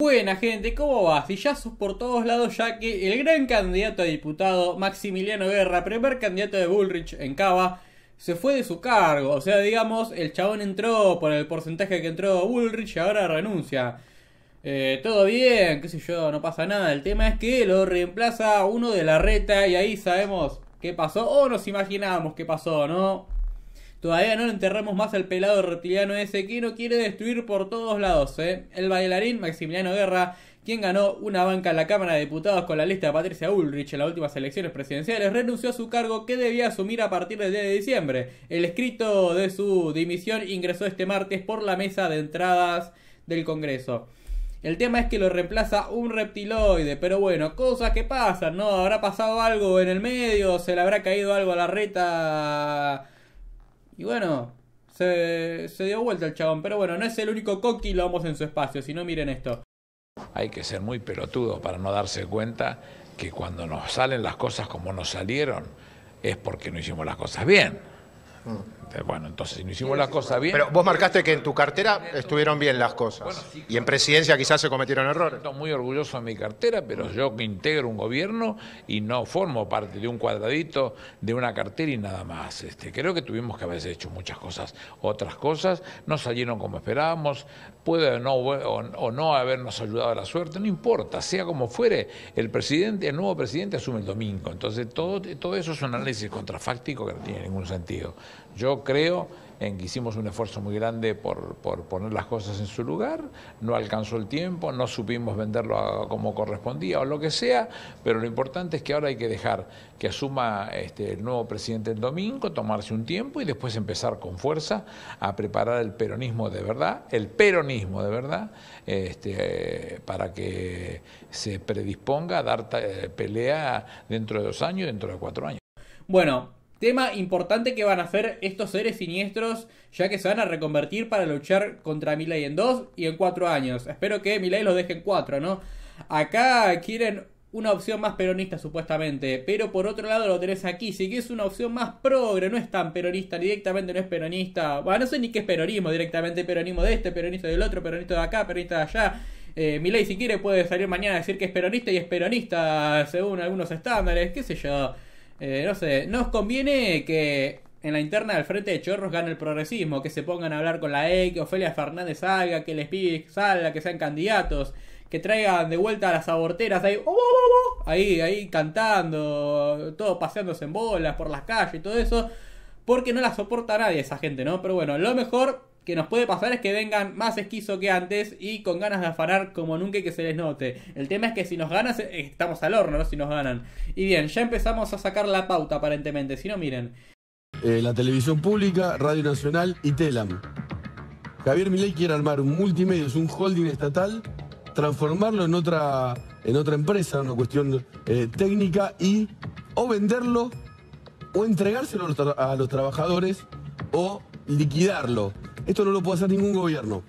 Buena gente, ¿cómo va? Sillazos por todos lados ya que el gran candidato a diputado Maximiliano Guerra, primer candidato de Bullrich en Cava, se fue de su cargo. O sea, digamos, el chabón entró por el porcentaje que entró Bullrich y ahora renuncia. Eh, todo bien, qué sé yo, no pasa nada. El tema es que lo reemplaza uno de la reta y ahí sabemos qué pasó o nos imaginábamos qué pasó, ¿no? Todavía no enterramos más al pelado reptiliano ese que no quiere destruir por todos lados, ¿eh? El bailarín Maximiliano Guerra, quien ganó una banca en la Cámara de Diputados con la lista de Patricia Ulrich en las últimas elecciones presidenciales, renunció a su cargo que debía asumir a partir del 10 de diciembre. El escrito de su dimisión ingresó este martes por la mesa de entradas del Congreso. El tema es que lo reemplaza un reptiloide, pero bueno, cosas que pasan, ¿no? Habrá pasado algo en el medio, se le habrá caído algo a la reta y bueno, se, se dio vuelta el chabón. Pero bueno, no es el único coqui vamos en su espacio, sino no miren esto. Hay que ser muy pelotudo para no darse cuenta que cuando nos salen las cosas como nos salieron es porque no hicimos las cosas bien. Mm. Eh, bueno, entonces, si no hicimos las cosas bien. Pero vos marcaste que en tu cartera estuvieron bien las cosas. Y en presidencia quizás se cometieron errores. Estoy muy orgulloso de mi cartera, pero yo que integro un gobierno y no formo parte de un cuadradito, de una cartera y nada más. Este, creo que tuvimos que haber hecho muchas cosas. Otras cosas no salieron como esperábamos, puede o, no habernos ayudado a la suerte, no importa, sea como fuere, el presidente, el nuevo presidente asume el domingo. Entonces, todo, todo eso es un análisis contrafáctico que no tiene ningún sentido. Yo creo en que hicimos un esfuerzo muy grande por, poner las cosas en su lugar, no alcanzó el tiempo, no supimos venderlo como correspondía o lo que sea, pero lo importante es que ahora hay que dejar que asuma este, el nuevo presidente el domingo, tomarse un tiempo y después empezar con fuerza a preparar el peronismo de verdad, el peronismo de verdad, este, para que se predisponga a dar eh, pelea dentro de dos años, y dentro de cuatro años. Bueno, Tema importante que van a hacer estos seres siniestros, ya que se van a reconvertir para luchar contra Miley en dos y en cuatro años. Espero que Milei los deje en 4, ¿no? Acá quieren una opción más peronista supuestamente, pero por otro lado lo tenés aquí, si que es una opción más progre, no es tan peronista, directamente no es peronista, bueno, no sé ni qué es peronismo, directamente peronismo de este, peronista del otro, peronista de acá, peronista de allá. Eh, Milei si quiere puede salir mañana a decir que es peronista y es peronista según algunos estándares, qué sé yo. Eh, no sé, nos conviene que en la interna del Frente de Chorros gane el progresismo, que se pongan a hablar con la E, que Ofelia Fernández salga, que les pide salga, que sean candidatos, que traigan de vuelta a las aborteras ahí, oh, oh, oh, ahí, ahí cantando, todo paseándose en bolas por las calles y todo eso, porque no la soporta nadie esa gente, ¿no? Pero bueno, lo mejor que nos puede pasar es que vengan más esquizo que antes y con ganas de afanar como nunca y que se les note. El tema es que si nos ganan, eh, estamos al horno, ¿no? Si nos ganan. Y bien, ya empezamos a sacar la pauta aparentemente, si no miren. Eh, la televisión pública, Radio Nacional y Telam. Javier Milei quiere armar un multimedios, un holding estatal, transformarlo en otra, en otra empresa, una cuestión eh, técnica y o venderlo o entregárselo a los trabajadores o liquidarlo esto no lo puede hacer ningún gobierno.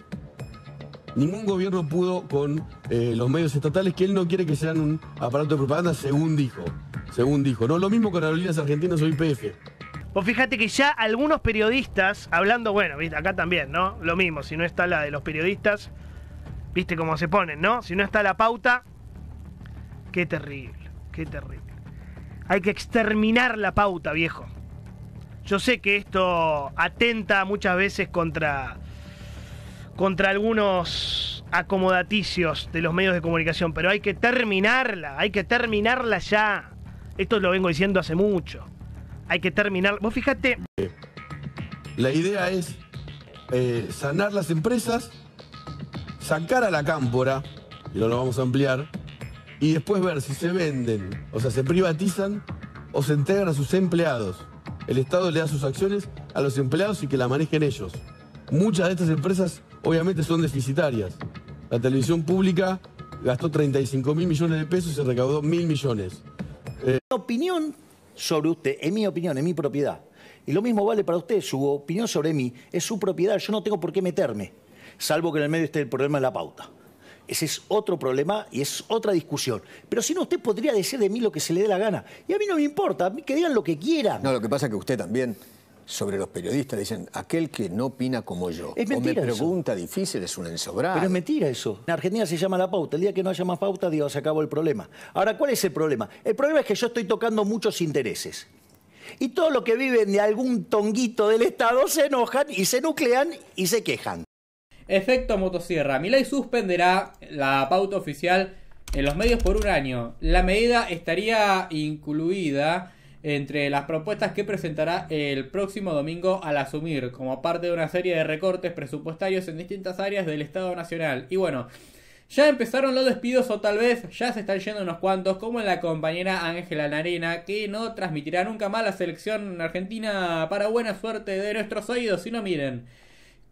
Ningún gobierno pudo con eh, los medios estatales que él no quiere que sean un aparato de propaganda, según dijo. Según dijo. No, lo mismo con Aerolíneas Argentinas o IPF. Pues fíjate que ya algunos periodistas, hablando, bueno, ¿viste? acá también, ¿no? Lo mismo, si no está la de los periodistas, viste cómo se ponen, ¿no? Si no está la pauta, qué terrible, qué terrible. Hay que exterminar la pauta, viejo. Yo sé que esto atenta muchas veces contra, contra algunos acomodaticios de los medios de comunicación, pero hay que terminarla, hay que terminarla ya. Esto lo vengo diciendo hace mucho. Hay que terminar. Vos fíjate. La idea es eh, sanar las empresas, sacar a la cámpora, y no lo vamos a ampliar, y después ver si se venden, o sea, se privatizan o se entregan a sus empleados el Estado le da sus acciones a los empleados y que la manejen ellos. Muchas de estas empresas obviamente son deficitarias. La televisión pública gastó 35 mil millones de pesos y se recaudó mil millones. Eh, mi opinión sobre usted, es mi opinión, es mi propiedad. Y lo mismo vale para usted, su opinión sobre mí es su propiedad, yo no tengo por qué meterme, salvo que en el medio esté el problema de la pauta. Ese es otro problema y es otra discusión. Pero si no, usted podría decir de mí lo que se le dé la gana. Y a mí no me importa, a mí que digan lo que quieran. No, lo que pasa es que usted también, sobre los periodistas, dicen, aquel que no opina como yo. Es mentira. pregunta difícil, es un ensobrado. Pero es mentira eso. En Argentina se llama la pauta. El día que no haya más pauta, digo, se acabó el problema. Ahora, ¿cuál es el problema? El problema es que yo estoy tocando muchos intereses. Y todos los que viven de algún tonguito del Estado se enojan y se nuclean y se quejan. Efecto motosierra. Milay suspenderá la pauta oficial en los medios por un año. La medida estaría incluida entre las propuestas que presentará el próximo domingo al asumir, como parte de una serie de recortes presupuestarios en distintas áreas del Estado Nacional. Y bueno, ya empezaron los despidos o tal vez ya se están yendo unos cuantos, como en la compañera Ángela Narena, que no transmitirá nunca más la selección argentina para buena suerte de nuestros oídos, si no miren.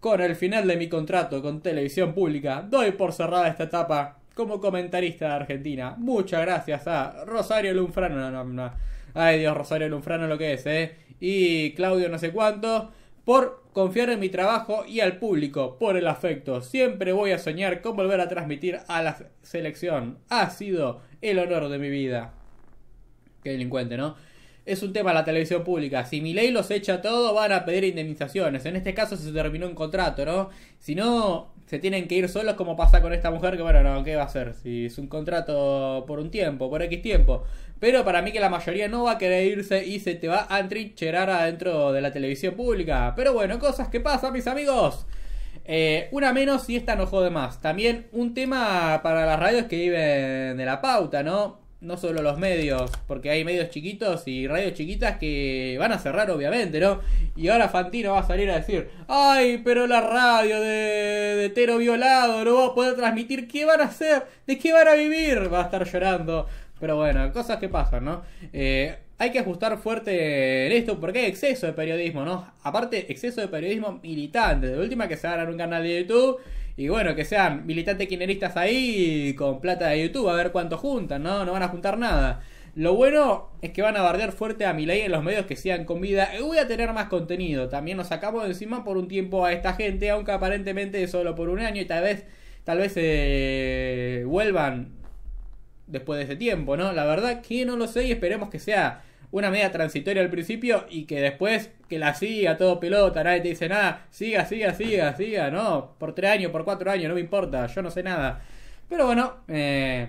Con el final de mi contrato con Televisión Pública, doy por cerrada esta etapa como comentarista de Argentina. Muchas gracias a Rosario Lunfrano. Ay Dios, Rosario Lunfrano lo que es, ¿eh? Y Claudio no sé cuánto. Por confiar en mi trabajo y al público, por el afecto. Siempre voy a soñar con volver a transmitir a la selección. Ha sido el honor de mi vida. Qué delincuente, ¿no? es un tema de la televisión pública. Si mi ley los echa todo, van a pedir indemnizaciones. En este caso se terminó un contrato, ¿no? Si no, se tienen que ir solos como pasa con esta mujer, que bueno, no, ¿qué va a hacer? Si es un contrato por un tiempo, por X tiempo. Pero para mí que la mayoría no va a querer irse y se te va a entrincherar adentro de la televisión pública. Pero bueno, cosas que pasan, mis amigos. Eh, una menos y esta no jode más. También un tema para las radios que viven de la pauta, ¿no? no solo los medios, porque hay medios chiquitos y radios chiquitas que van a cerrar, obviamente, ¿no? Y ahora Fantino va a salir a decir: ¡Ay, pero la radio de, Tero Violado no va a poder transmitir! ¿Qué van a hacer? ¿De qué van a vivir? Va a estar llorando. Pero bueno, cosas que pasan, ¿no? Eh, hay que ajustar fuerte en esto porque hay exceso de periodismo, ¿no? Aparte, exceso de periodismo militante. De última que se en un canal de YouTube y bueno, que sean militantes quineristas ahí con plata de YouTube, a ver cuánto juntan, ¿no? No van a juntar nada. Lo bueno es que van a bardear fuerte a ley en los medios que sean con vida. Y voy a tener más contenido. También nos sacamos de encima por un tiempo a esta gente, aunque aparentemente solo por un año y tal vez, tal vez eh, vuelvan después de ese tiempo, ¿no? La verdad que no lo sé y esperemos que sea una media transitoria al principio y que después que la siga todo pelota, nadie te dice nada, siga, siga, siga, siga, no, por tres años, por cuatro años, no me importa, yo no sé nada. Pero bueno, eh,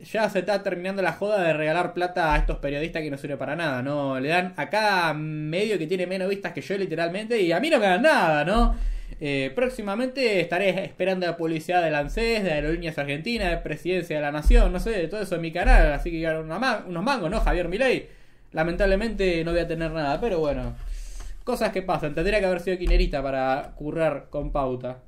ya se está terminando la joda de regalar plata a estos periodistas que no sirve para nada, ¿no? Le dan a cada medio que tiene menos vistas que yo literalmente y a mí no me dan nada, ¿no? Eh, próximamente estaré esperando la publicidad del ANSES, de Aerolíneas Argentinas, de Presidencia de la Nación, no sé, de todo eso en mi canal, así que unos mangos, ¿no? Javier Milei. Lamentablemente no voy a tener nada, pero bueno. Cosas que pasan. Tendría que haber sido quinerita para currar con pauta.